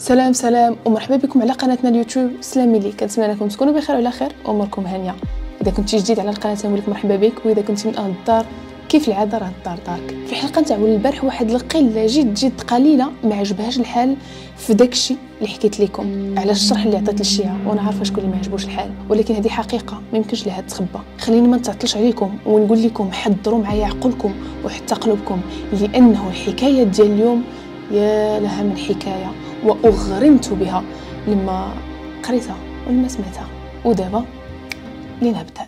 سلام سلام ومرحبا بكم على قناتنا اليوتيوب سلامي لي كنتمنى انكم تكونوا بخير وعلى خير واموركم هانيه اذا كنتي جديد على القناه نقول مرحبا بك واذا كنتي من اهل الدار كيف العاده راه الدار دارك في الحلقه نتاع البارح واحد القله جد جد قليله ما عجبهاش الحال في داكشي اللي حكيت لكم على الشرح اللي عطيت للشيعة وانا عارفه شكون اللي ما عجبوش الحال ولكن هذه حقيقه ما يمكنش لها تخبى خليني ما نتعطلش عليكم ونقول لكم حضروا معايا عقلكم وحتى قلوبكم لانه الحكايه ديال اليوم يا لها من حكايه وأغرمت بها لما قريتها ولما سمعتها ودابا لنبدأ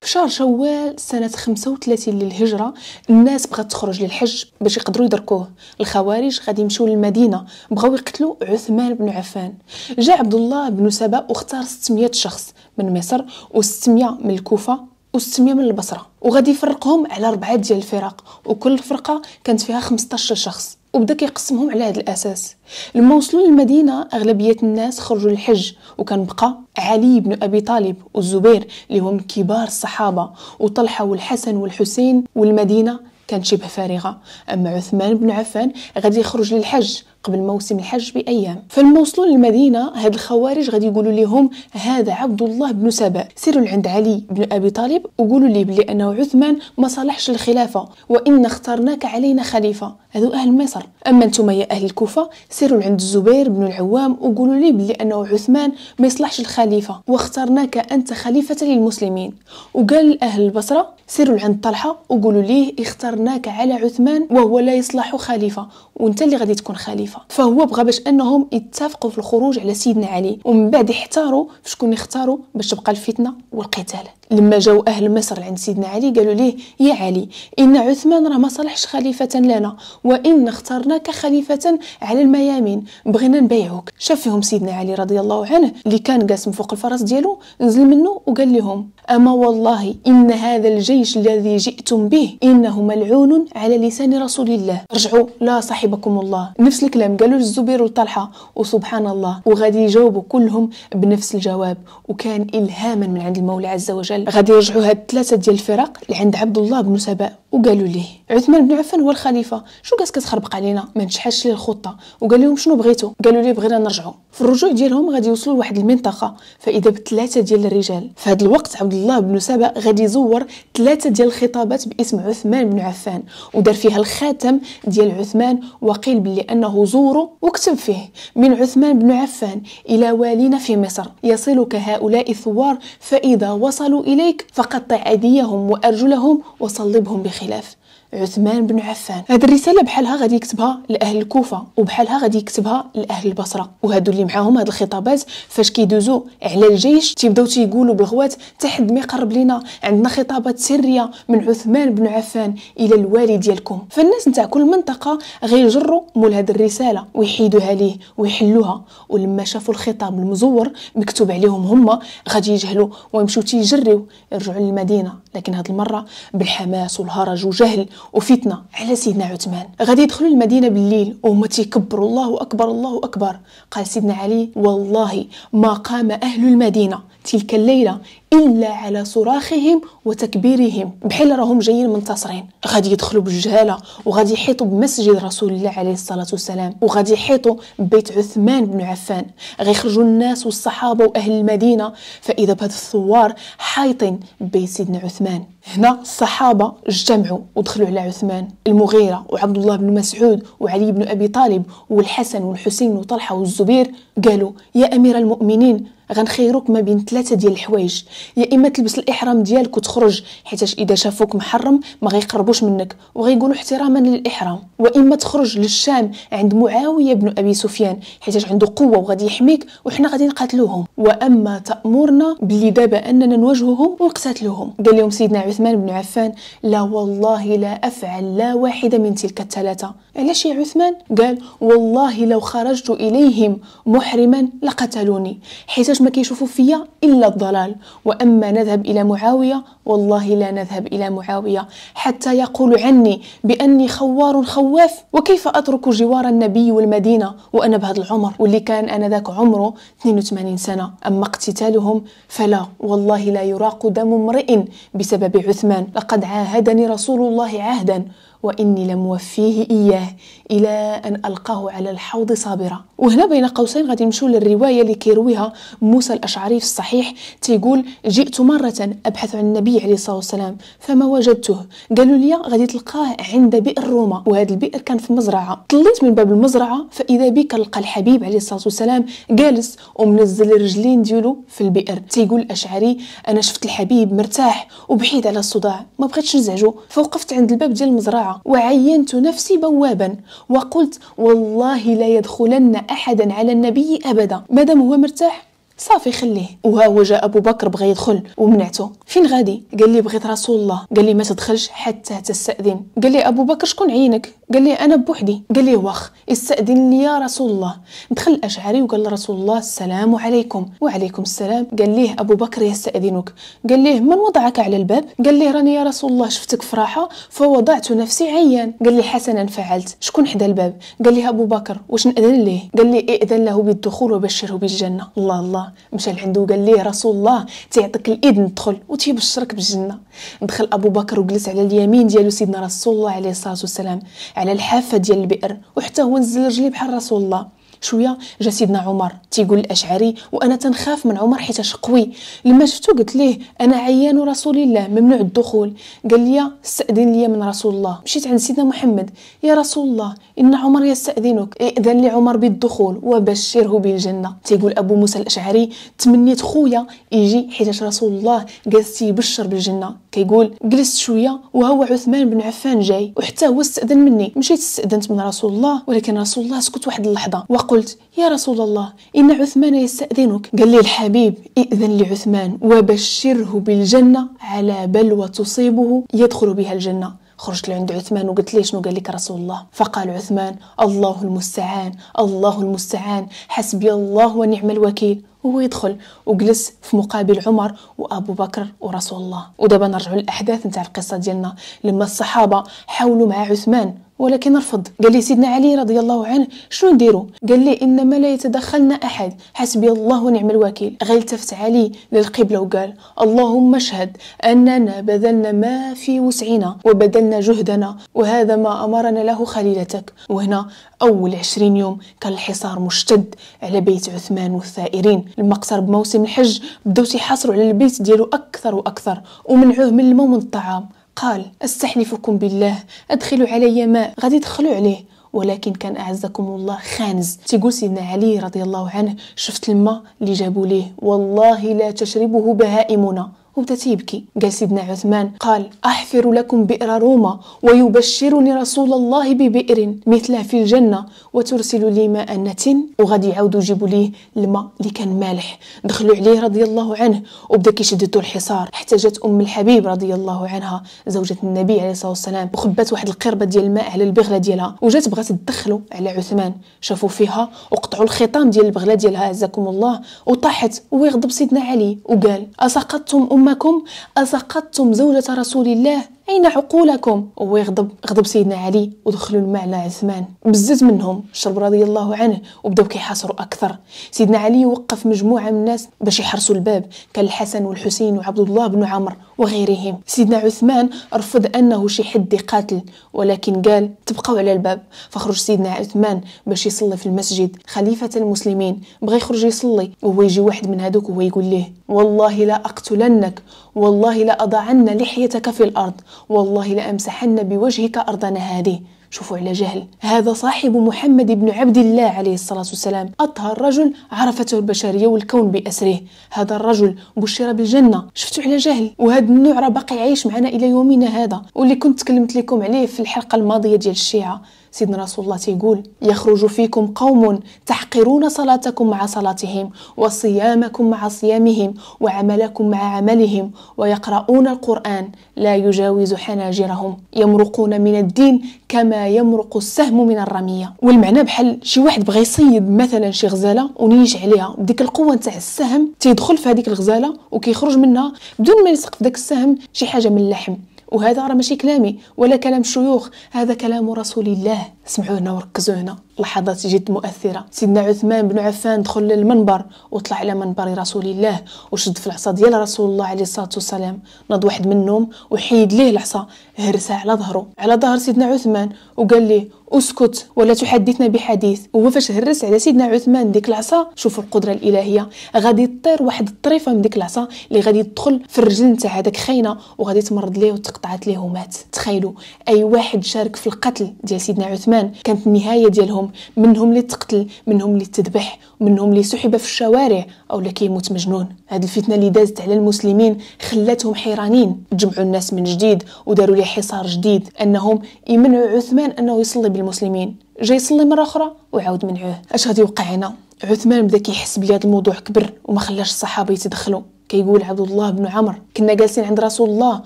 في شهر شوال سنة 35 للهجرة الناس بغات تخرج للحج باش يقدروا يدركوه الخوارج غادي يمشيو للمدينة بغاو يقتلوا عثمان بن عفان جاء عبد الله بن سبا واختار 600 شخص من مصر و600 من الكوفة و600 من البصرة وغادي يفرقهم على ربعة ديال الفرق وكل فرقة كانت فيها 15 شخص وبدا كيقسمهم على هذا الاساس لما وصلوا للمدينه اغلبيه الناس خرجوا للحج وكان بقى علي بن ابي طالب والزبير اللي هم كبار الصحابه وطلحه والحسن والحسين والمدينه كانت شبه فارغه اما عثمان بن عفان غادي يخرج للحج قبل موسم الحج بايام فلما وصلوا للمدينه هاد الخوارج غادي يقولوا لهم هذا عبد الله بن سبا سيروا عند علي بن ابي طالب وقولوا ليه بلي انه عثمان ما صالحش الخلافه وان اخترناك علينا خليفه هذو اهل مصر اما انتم يا اهل الكوفه سيروا عند الزبير بن العوام وقولوا ليه بلي انه عثمان ما يصلحش الخليفه واخترناك انت خليفه للمسلمين وقال اهل البصره سيروا عند طلحه وقولوا ليه اخترناك على عثمان وهو لا يصلح خليفه وانت اللي غادي تكون خليفه حنيفه فهو بغى باش انهم يتفقوا في الخروج على سيدنا علي ومن بعد يحتاروا شكون يختاروا باش تبقى الفتنه والقتال لما جاو اهل مصر عند سيدنا علي قالوا ليه يا علي ان عثمان راه ما صلحش خليفه لنا وان اخترناك خليفه على الميامين بغينا نبايعوك شاف فيهم سيدنا علي رضي الله عنه اللي كان قاسم فوق الفرس ديالو نزل منه وقال لهم اما والله ان هذا الجيش الذي جئتم به انه ملعون على لسان رسول الله رجعوا لا صاحبكم الله نفس الكلام لما قالوا الزبير وطلحة وسبحان الله وغادي يجاوبوا كلهم بنفس الجواب وكان إلهاما من عند المولى عز وجل غادي يرجعوا هاد الثلاثة ديال الفرق لعند عبد الله بن سبأ وقالوا ليه عثمان بن عفان هو الخليفه شو كاس كتخربق علينا ما نجحش لي الخطه وقال لهم شنو بغيتو قالوا لي بغينا نرجعوا في الرجوع ديالهم غادي يوصلوا لواحد المنطقه فاذا بثلاثه ديال الرجال في هذا الوقت عبد الله بن سبا غادي يزور ثلاثه ديال الخطابات باسم عثمان بن عفان ودار فيها الخاتم ديال عثمان وقيل بلي انه زوره وكتب فيه من عثمان بن عفان الى والينا في مصر يصلك هؤلاء الثوار فاذا وصلوا اليك فقطع ايديهم وارجلهم وصلبهم بخلاف عثمان بن عفان هاد الرسالة بحالها غادي يكتبها لأهل الكوفة وبحالها غادي يكتبها لأهل البصرة وهادو اللي معاهم هاد الخطابات فاش كيدوزو على الجيش تيبداو تيقولوا بالغوات تحد ما يقرب لينا عندنا خطابات سرية من عثمان بن عفان إلى الوالي ديالكم فالناس نتاع كل منطقة غيجروا مول هاد الرسالة ويحيدوها ليه ويحلوها ولما شافوا الخطاب المزور مكتوب عليهم هما غادي يجهلوا ويمشيو تيجريو يرجعوا للمدينة لكن هاد المرة بالحماس والهرج وجهل وفتنه على سيدنا عثمان غادي يدخلوا المدينه بالليل وهما تيكبروا الله اكبر الله اكبر قال سيدنا علي والله ما قام اهل المدينه تلك الليلة إلا على صراخهم وتكبيرهم بحال راهم جايين منتصرين غادي يدخلوا بالجهالة وغادي يحيطوا بمسجد رسول الله عليه الصلاة والسلام وغادي يحيطوا ببيت عثمان بن عفان غيخرجوا الناس والصحابة وأهل المدينة فإذا بهذا الثوار حايطين ببيت سيدنا عثمان هنا الصحابة اجتمعوا ودخلوا على عثمان المغيرة وعبد الله بن مسعود وعلي بن أبي طالب والحسن والحسين وطلحة والزبير قالوا يا أمير المؤمنين غنخيروك ما بين ثلاثه ديال الحوايج يا اما تلبس الاحرام ديالك وتخرج حيت اذا شافوك محرم ما غيقربوش منك وغيقولوا احتراما للاحرام واما تخرج للشام عند معاويه بن ابي سفيان حيت عنده قوه وغادي يحميك وحنا غادي نقاتلوهم واما تامرنا باللي دابا اننا نواجههم ونقتاتلوهم قال لهم سيدنا عثمان بن عفان لا والله لا افعل لا واحده من تلك الثلاثه علاش يا عثمان قال والله لو خرجت اليهم محرما لقتلوني حيت ما كيشوفوا فيا الا الضلال واما نذهب الى معاويه والله لا نذهب الى معاويه حتى يقول عني باني خوار خواف وكيف اترك جوار النبي والمدينه وانا بهذا العمر واللي كان انا ذاك عمره 82 سنه اما اقتتالهم فلا والله لا يراق دم امرئ بسبب عثمان لقد عاهدني رسول الله عهدا واني لموفيه اياه الى ان القاه على الحوض صابره وهنا بين قوسين غادي نمشيو للروايه اللي كيرويها موسى الاشعري في الصحيح تيقول جئت مره ابحث عن النبي عليه الصلاه والسلام فما وجدته قالوا لي غادي تلقاه عند بئر روما وهذا البئر كان في مزرعه طليت من باب المزرعه فاذا بي كنلقى الحبيب عليه الصلاه والسلام جالس ومنزل الرجلين ديالو في البئر تيقول الاشعري انا شفت الحبيب مرتاح وبعيد على الصداع ما بغيتش نزعجو فوقفت عند الباب ديال المزرعه وعينت نفسي بوابا وقلت والله لا يدخلن أحدا على النبي أبدا مادام هو مرتاح صافي خليه وها هو جا ابو بكر بغى يدخل ومنعته فين غادي قال لي بغيت رسول الله قال لي ما تدخلش حتى تستاذن قال لي ابو بكر شكون عينك قال لي انا بوحدي قال لي واخ استاذن لي يا رسول الله دخل الاشعري وقال لرسول الله السلام عليكم وعليكم السلام قال ليه ابو بكر يستاذنك قال ليه من وضعك على الباب قال لي راني يا رسول الله شفتك فراحه فوضعت نفسي عيان قال لي حسنا فعلت شكون حدا الباب قال لي ابو بكر واش ناذن ليه قال لي ائذن له بالدخول وبشره بالجنه الله الله مشى لعنده وقال ليه رسول الله تيعطيك الاذن تدخل وتيبشرك بالجنه دخل ابو بكر وجلس على اليمين ديالو سيدنا رسول الله عليه الصلاه والسلام على الحافه ديال البئر وحتى هو نزل رجلي بحال رسول الله شويه جا سيدنا عمر تيقول الاشعري وانا تنخاف من عمر حيتاش قوي لما شفتو قلت ليه انا عيان رسول الله ممنوع الدخول قال لي استاذن لي من رسول الله مشيت عند سيدنا محمد يا رسول الله ان عمر يستاذنك ائذن لي عمر بالدخول وبشره بالجنه تيقول ابو موسى الاشعري تمنيت خويا يجي حيتاش رسول الله جالس يبشر بالجنه كيقول جلست شويه وهو عثمان بن عفان جاي وحتى هو استاذن مني مشيت استاذنت من رسول الله ولكن رسول الله سكت واحد اللحظه وقلت يا رسول الله ان عثمان يستاذنك قال لي الحبيب ائذن لعثمان وبشره بالجنه على بلوى تصيبه يدخل بها الجنه خرجت لعند عثمان وقلت ليش شنو قال لك رسول الله فقال عثمان الله المستعان الله المستعان حسبي الله ونعم الوكيل هو يدخل وجلس في مقابل عمر وابو بكر ورسول الله ودابا نرجعوا للاحداث نتاع القصه ديالنا لما الصحابه حاولوا مع عثمان ولكن رفض قال لي سيدنا علي رضي الله عنه شنو نديرو قال لي انما لا يتدخلنا احد حسبي الله ونعم الوكيل التفت علي للقبله وقال اللهم اشهد اننا بذلنا ما في وسعنا وبذلنا جهدنا وهذا ما امرنا له خليلتك وهنا اول عشرين يوم كان الحصار مشتد على بيت عثمان والثائرين لما اقترب بموسم الحج بداو تيحاصروا على البيت ديالو اكثر واكثر ومنعوه من الماء ومن الطعام قال استحلفكم بالله ادخلوا علي ماء غادي تدخلوا عليه ولكن كان اعزكم الله خانز تيقول سيدنا علي رضي الله عنه شفت الماء اللي جابوا ليه والله لا تشربه بهائمنا وبدا تيبكي قال سيدنا عثمان قال أحفر لكم بئر روما ويبشرني رسول الله ببئر مثله في الجنة وترسل لي ماء نت وغادي يعاودوا يجيبوا ليه الماء اللي كان مالح دخلوا عليه رضي الله عنه وبدا كيشددوا الحصار حتى جات أم الحبيب رضي الله عنها زوجة النبي عليه الصلاة والسلام وخبات واحد القربة ديال الماء على البغلة ديالها وجات بغات تدخلوا على عثمان شافوا فيها وقطعوا الخيطان ديال البغلة ديالها عزكم الله وطاحت ويغضب سيدنا علي وقال أسقطتم أم أمكم أسقطتم زوجة رسول الله أين عقولكم هو يغضب غضب سيدنا علي ودخلوا الماء على عثمان بزز منهم شرب رضي الله عنه وبداو كيحاصروا أكثر سيدنا علي وقف مجموعة من الناس باش يحرسوا الباب كان الحسن والحسين وعبد الله بن عمر وغيرهم سيدنا عثمان رفض أنه شي حد يقاتل ولكن قال تبقوا على الباب فخرج سيدنا عثمان باش يصلي في المسجد خليفة المسلمين بغى يخرج يصلي وهو يجي واحد من هذوك وهو يقول له والله لا أقتلنك والله لا أضعن لحيتك في الأرض والله لأمسحن بوجهك أرضنا هذه شوفوا على جهل هذا صاحب محمد بن عبد الله عليه الصلاة والسلام أطهر رجل عرفته البشرية والكون بأسره هذا الرجل بشر بالجنة شفتوا على جهل وهذا النوع راه باقي عايش معنا إلى يومنا هذا واللي كنت تكلمت لكم عليه في الحلقة الماضية ديال الشيعة سيدنا رسول الله تيقول يخرج فيكم قوم تحقرون صلاتكم مع صلاتهم وصيامكم مع صيامهم وعملكم مع عملهم ويقرؤون القرآن لا يجاوز حناجرهم يمرقون من الدين كما يمرق السهم من الرمية والمعنى بحال شي واحد بغى يصيد مثلا شي غزالة ونيج عليها بديك القوة نتاع السهم تيدخل في هذيك الغزالة وكيخرج منها بدون ما يسقط ذاك السهم شي حاجة من اللحم وهذا راه ماشي كلامي ولا كلام شيوخ هذا كلام رسول الله سمعوا هنا وركزوا هنا لحظات جد مؤثرة سيدنا عثمان بن عفان دخل للمنبر وطلع على منبر رسول الله وشد في العصا ديال رسول الله عليه الصلاة والسلام نض واحد منهم وحيد ليه العصا هرسها على ظهره على ظهر سيدنا عثمان وقال ليه اسكت ولا تحدثنا بحديث هو فاش هرس على سيدنا عثمان ديك العصا شوفوا القدره الالهيه غادي تطير واحد الطريفه من ديك العصا اللي غادي تدخل في الرجل نتاع هذاك خاينه وغادي تمرض ليه وتقطعت ليه ومات تخيلوا اي واحد شارك في القتل ديال سيدنا عثمان عثمان كانت النهايه ديالهم منهم اللي تقتل منهم اللي تذبح منهم اللي سحب في الشوارع او اللي كيموت مجنون هذه الفتنه اللي دازت على المسلمين خلاتهم حيرانين جمعوا الناس من جديد وداروا لي حصار جديد انهم يمنعوا عثمان انه يصلي بالمسلمين جاي يصلي مره اخرى وعاود منعوه اش غادي يوقع هنا عثمان بدا كيحس بلي هذا الموضوع كبر وما خلاش الصحابه يتدخلوا كيقول عبد الله بن عمر كنا جالسين عند رسول الله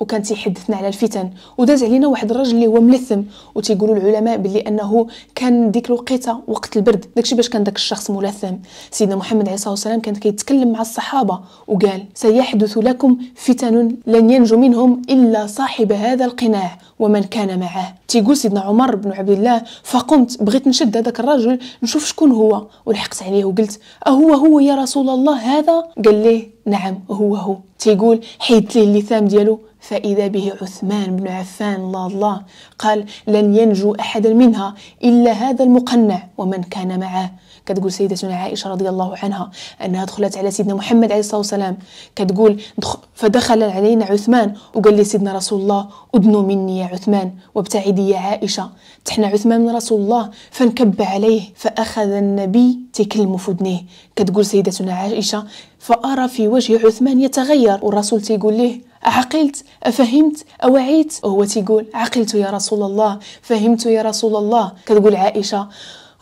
وكان تيحدثنا على الفتن وداز علينا واحد الراجل اللي هو ملثم وتيقولوا العلماء باللي انه كان ديك الوقيته وقت البرد داكشي باش كان داك الشخص ملثم سيدنا محمد عليه الصلاه والسلام كان كيتكلم مع الصحابه وقال سيحدث لكم فتن لن ينجو منهم الا صاحب هذا القناع ومن كان معه تيقول سيدنا عمر بن عبد الله فقمت بغيت نشد هذاك الرجل نشوف شكون هو ولحقت عليه وقلت اهو هو يا رسول الله هذا قال لي نعم هو هو تيقول حيت لي اللثام ديالو فإذا به عثمان بن عفان الله الله قال لن ينجو أحدا منها إلا هذا المقنع ومن كان معه كتقول سيدتنا عائشة رضي الله عنها أنها دخلت على سيدنا محمد عليه الصلاة والسلام كتقول فدخل علينا عثمان وقال لي سيدنا رسول الله أدنوا مني يا عثمان وابتعدي يا عائشة تحنا عثمان من رسول الله فانكب عليه فأخذ النبي تكلم في كتقول سيدتنا عائشة فأرى في وجه عثمان يتغير والرسول تيقول له عقلت أفهمت أوعيت وهو تيقول عقلت يا رسول الله فهمت يا رسول الله كتقول عائشة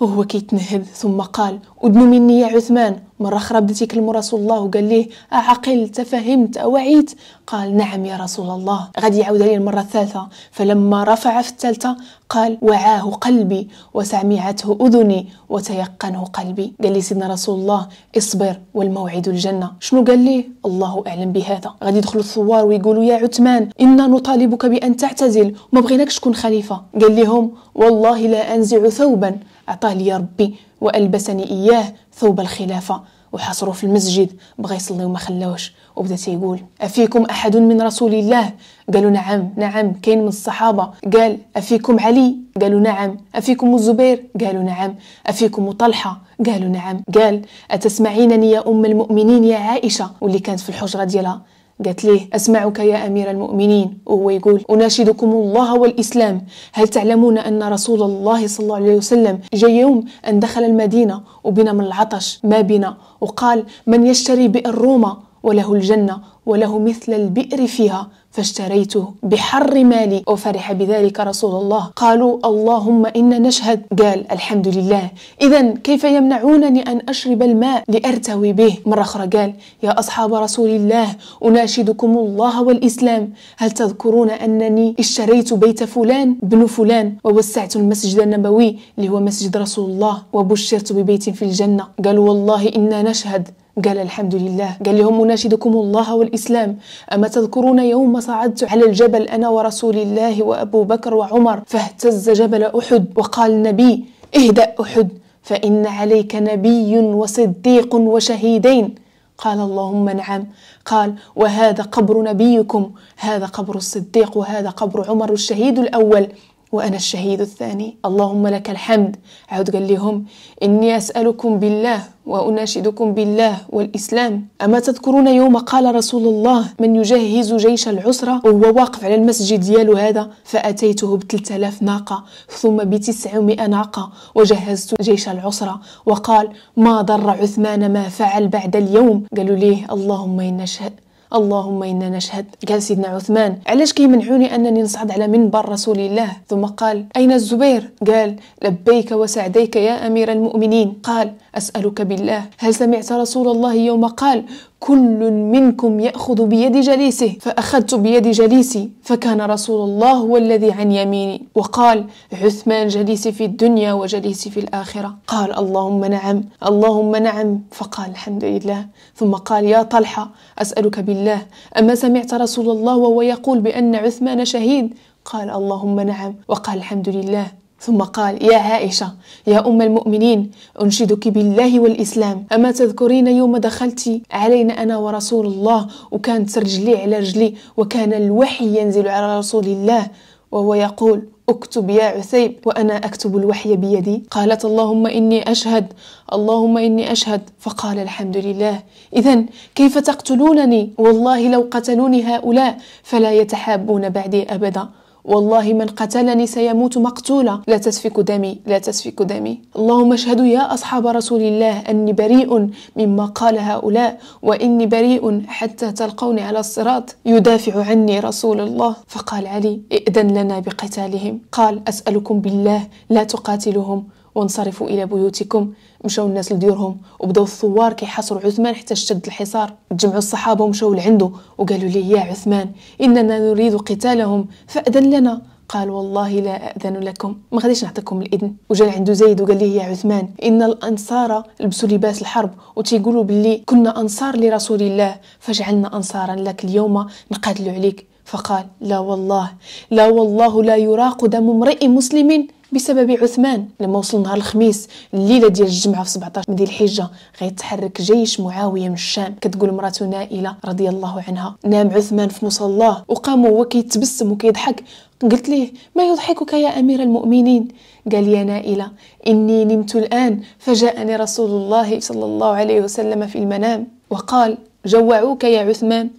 وهو كيتنهد ثم قال أدن مني يا عثمان مرة أخرى بدا تيكلم رسول الله وقال ليه أعقلت تفهمت أوعيت قال نعم يا رسول الله غادي يعاود عليه المرة الثالثة فلما رفع في الثالثة قال وعاه قلبي وسمعته أذني وتيقنه قلبي قال لي سيدنا رسول الله اصبر والموعد الجنة شنو قال لي الله أعلم بهذا غادي يدخلوا الثوار ويقولوا يا عثمان إنا نطالبك بأن تعتزل وما بغيناكش تكون خليفة قال لهم والله لا أنزع ثوبا أعطاه لي ربي وألبسني إياه ثوب الخلافة وحاصروا في المسجد بغى يصلي وما خلاوش وبدا تيقول افيكم احد من رسول الله قالوا نعم نعم كاين من الصحابه قال افيكم علي قالوا نعم افيكم الزبير قالوا نعم افيكم طلحه قالوا نعم قال اتسمعينني يا ام المؤمنين يا عائشه واللي كانت في الحجره ديالها قالت ليه أسمعك يا أمير المؤمنين وهو يقول أناشدكم الله والإسلام هل تعلمون أن رسول الله صلى الله عليه وسلم جاء يوم أن دخل المدينة وبنا من العطش ما بنا وقال من يشتري بئر روما وله الجنة وله مثل البئر فيها فاشتريته بحر مالي وفرح بذلك رسول الله قالوا اللهم إنا نشهد قال الحمد لله إذا كيف يمنعونني أن أشرب الماء لأرتوي به مرة أخرى قال يا أصحاب رسول الله أناشدكم الله والإسلام هل تذكرون أنني اشتريت بيت فلان بن فلان ووسعت المسجد النبوي اللي هو مسجد رسول الله وبشرت ببيت في الجنة قالوا والله إنا نشهد قال الحمد لله قال لهم مناشدكم الله والإسلام أما تذكرون يوم صعدت على الجبل أنا ورسول الله وأبو بكر وعمر فاهتز جبل أحد وقال النبي اهدأ أحد فإن عليك نبي وصديق وشهيدين قال اللهم نعم قال وهذا قبر نبيكم هذا قبر الصديق وهذا قبر عمر الشهيد الأول وأنا الشهيد الثاني اللهم لك الحمد عاود قال لهم إني أسألكم بالله وأناشدكم بالله والإسلام أما تذكرون يوم قال رسول الله من يجهز جيش العسرة وهو واقف على المسجد ديالو هذا فأتيته بثلاث آلاف ناقة ثم بتسعمائة ناقة وجهزت جيش العسرة وقال ما ضر عثمان ما فعل بعد اليوم قالوا ليه اللهم إن شئت اللهم إنا نشهد قال سيدنا عثمان علاش كيمنعوني أنني نصعد على منبر رسول الله ثم قال أين الزبير قال لبيك وسعديك يا أمير المؤمنين قال أسألك بالله هل سمعت رسول الله يوم قال كل منكم يأخذ بيد جليسه فأخذت بيد جليسي فكان رسول الله هو الذي عن يميني وقال عثمان جليسي في الدنيا وجليسي في الآخرة قال اللهم نعم اللهم نعم فقال الحمد لله ثم قال يا طلحة أسألك بالله أما سمعت رسول الله وهو يقول بأن عثمان شهيد قال اللهم نعم وقال الحمد لله ثم قال يا عائشة يا أم المؤمنين أنشدك بالله والإسلام أما تذكرين يوم دخلت علينا أنا ورسول الله وكانت رجلي على رجلي وكان الوحي ينزل على رسول الله وهو يقول اكتب يا عثيب وانا اكتب الوحي بيدي قالت اللهم اني اشهد اللهم اني اشهد فقال الحمد لله اذا كيف تقتلونني والله لو قتلوني هؤلاء فلا يتحابون بعدي ابدا والله من قتلني سيموت مقتولا لا تسفك دمي لا تسفك دمي اللهم اشهدوا يا أصحاب رسول الله أني بريء مما قال هؤلاء وإني بريء حتى تلقوني على الصراط يدافع عني رسول الله فقال علي ائذن لنا بقتالهم قال أسألكم بالله لا تقاتلهم وانصرفوا الى بيوتكم مشاو الناس لديورهم وبداو الثوار كيحاصروا عثمان حتى اشتد الحصار تجمعوا الصحابه ومشاو لعنده وقالوا لي يا عثمان اننا نريد قتالهم فاذن لنا قال والله لا اذن لكم ما غاديش نعطيكم الإذن وجا عنده زيد وقال لي يا عثمان إن الأنصار لبسوا لباس الحرب وتيقولوا باللي كنا أنصار لرسول الله فجعلنا أنصارا لك اليوم نقاتلوا عليك فقال لا والله لا والله لا يراق دم امرئ مسلم بسبب عثمان لما وصل نهار الخميس الليله ديال الجمعه في 17 من ذي الحجه غيتحرك جيش معاويه من الشام كتقول مراته نائله رضي الله عنها نام عثمان في مصلاه وقام هو كيتبسم وكيضحك قلت ليه ما يضحكك يا أمير المؤمنين قال يا نائلة إني نمت الآن فجاءني رسول الله صلى الله عليه وسلم في المنام وقال جوعوك يا عثمان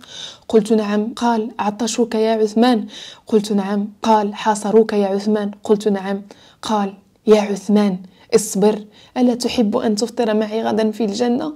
قلت نعم قال عطشوك يا عثمان قلت نعم قال حاصروك يا عثمان قلت نعم قال يا عثمان اصبر ألا تحب أن تفطر معي غدا في الجنة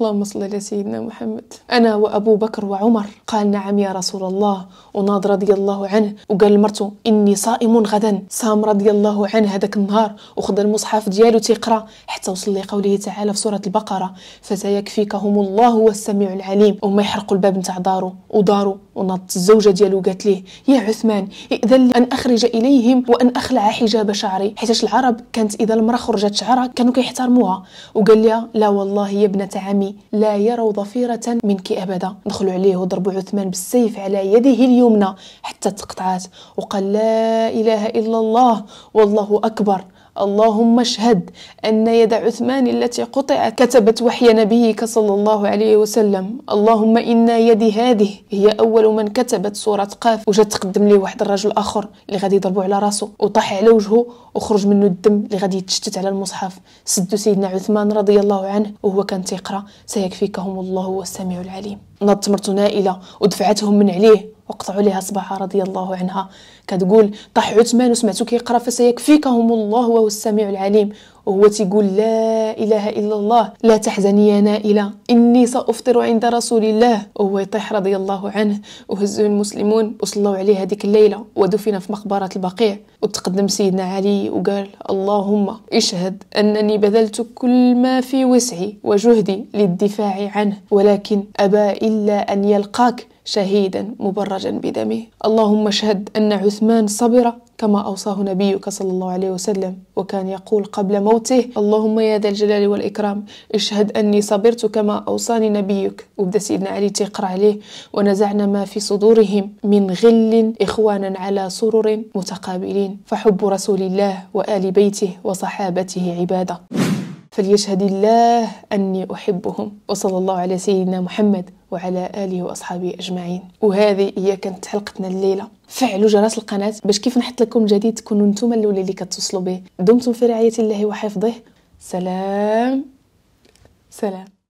اللهم صل على سيدنا محمد أنا وأبو بكر وعمر قال نعم يا رسول الله وناض رضي الله عنه وقال لمرته إني صائم غدا صام رضي الله عنه هذاك النهار وخذ المصحف ديالو تيقرا حتى وصل لقوله تعالى في سورة البقرة فسيكفيكهم الله والسميع العليم وما يحرقوا الباب نتاع دارو ودارو ونط الزوجة ديالو قالت ليه يا عثمان إذن لي أن أخرج إليهم وأن أخلع حجاب شعري حيت العرب كانت إذا المرأة خرجت شعرها كانوا كيحترموها وقال لها لا والله يا ابنة عمي لا يروا ضفيرة منك أبدا دخلوا عليه وضربوا عثمان بالسيف على يده اليمنى حتى تقطعت وقال لا إله إلا الله والله أكبر اللهم اشهد أن يد عثمان التي قطعت كتبت وحي نبيك صلى الله عليه وسلم اللهم إن يدي هذه هي أول من كتبت سورة قاف وجات تقدم لي واحد الرجل آخر اللي غادي يضربه على راسه وطاح على وجهه وخرج منه الدم اللي غادي يتشتت على المصحف سدوا سيدنا عثمان رضي الله عنه وهو كان تيقرا سيكفيكهم الله والسميع العليم نضت مرت نائلة ودفعتهم من عليه وقطعوا لها صباحا رضي الله عنها كتقول طاح عثمان وسمعته كيقرا فسيكفيكهم الله وهو السميع العليم وهو تيقول لا اله الا الله لا تحزني يا نائله اني سافطر عند رسول الله وهو يطيح رضي الله عنه وهزه المسلمون وصلوا عليه هذيك الليله ودفن في مقبره البقيع وتقدم سيدنا علي وقال اللهم اشهد انني بذلت كل ما في وسعي وجهدي للدفاع عنه ولكن ابى الا ان يلقاك شهيدا مبرجا بدمه اللهم اشهد ان عثمان صبر كما أوصاه نبيك صلى الله عليه وسلم وكان يقول قبل موته اللهم يا ذا الجلال والإكرام اشهد أني صبرت كما أوصاني نبيك وبدا سيدنا علي تيقرأ عليه ونزعنا ما في صدورهم من غل إخوانا على سرر متقابلين فحب رسول الله وآل بيته وصحابته عبادة فليشهد الله أني أحبهم وصلى الله على سيدنا محمد وعلى آله وأصحابه أجمعين وهذه هي كانت حلقتنا الليلة فعلوا جرس القناة باش كيف نحط لكم جديد تكونوا نتوما الأولى اللي كتوصلوا به دمتم في رعاية الله وحفظه سلام سلام